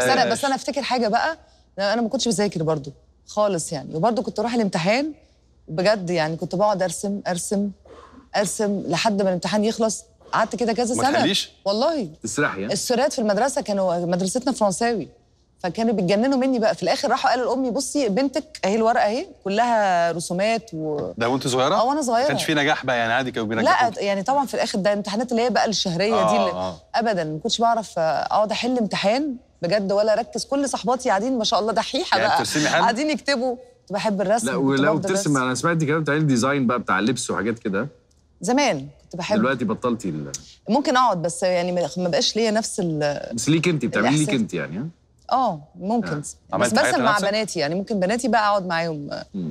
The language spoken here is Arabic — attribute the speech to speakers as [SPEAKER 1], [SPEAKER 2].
[SPEAKER 1] بس انا بس انا
[SPEAKER 2] افتكر حاجه بقى انا ما كنتش بذاكر برضو خالص يعني وبرضو كنت اروح الامتحان بجد يعني كنت بقعد ارسم ارسم ارسم لحد ما الامتحان يخلص قعدت كده كذا سنه ما تخليش والله تسرحي يعني السورات في المدرسه كانوا مدرستنا فرنساوي فكانوا بيتجننوا مني بقى في الاخر راحوا قالوا لامي بصي بنتك اهي الورقه اهي كلها رسومات و ده وانت صغيره؟ اه وانا صغيره ما كانش في
[SPEAKER 1] نجاح بقى يعني عادي كانوا بينجحوا
[SPEAKER 2] لا يعني طبعا في الاخر ده امتحانات اللي هي بقى الشهريه آه دي اللي آه،, آه. ابدا ما كنتش بعرف اقعد احل امتحان بجد ولا اركز كل صحباتي قاعدين ما شاء الله دحيحه يعني بقى قاعدين يكتبوا كنت بحب الرسم لا ولو بترسم
[SPEAKER 3] انا سمعت كده بتاع ديزاين بقى بتاع لبس وحاجات كده
[SPEAKER 2] زمان كنت بحب
[SPEAKER 3] دلوقتي بطلتي
[SPEAKER 2] ممكن اقعد بس يعني ما بقاش ليا نفس ال بس ليك انت بتعملي ليك انت يعني اه ممكن يعني. بس برسم مع بناتي يعني ممكن بناتي بقى اقعد معاهم